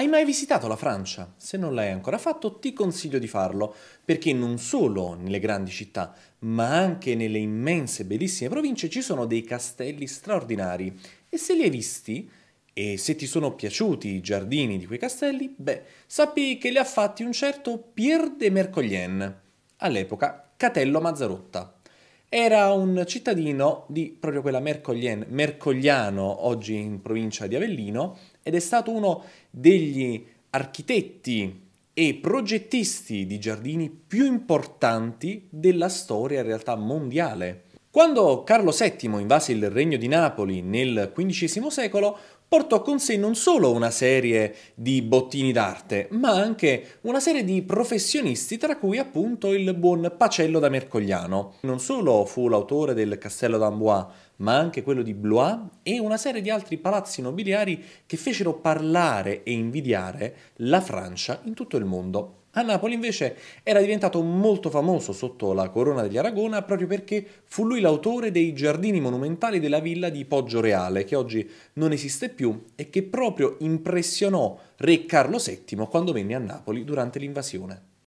Hai mai visitato la Francia? Se non l'hai ancora fatto ti consiglio di farlo, perché non solo nelle grandi città, ma anche nelle immense e bellissime province ci sono dei castelli straordinari e se li hai visti e se ti sono piaciuti i giardini di quei castelli, beh, sappi che li ha fatti un certo Pierre de Mercoglien, all'epoca Catello Mazzarotta. Era un cittadino di proprio quella Mercoglien, Mercogliano, oggi in provincia di Avellino, ed è stato uno degli architetti e progettisti di giardini più importanti della storia in realtà mondiale. Quando Carlo VII invase il regno di Napoli nel XV secolo, portò con sé non solo una serie di bottini d'arte, ma anche una serie di professionisti, tra cui appunto il buon Pacello da Mercogliano. Non solo fu l'autore del Castello d'Ambois, ma anche quello di Blois e una serie di altri palazzi nobiliari che fecero parlare e invidiare la Francia in tutto il mondo. A Napoli invece era diventato molto famoso sotto la corona degli Aragona proprio perché fu lui l'autore dei giardini monumentali della villa di Poggio Reale, che oggi non esiste più più e che proprio impressionò re Carlo VII quando venne a Napoli durante l'invasione.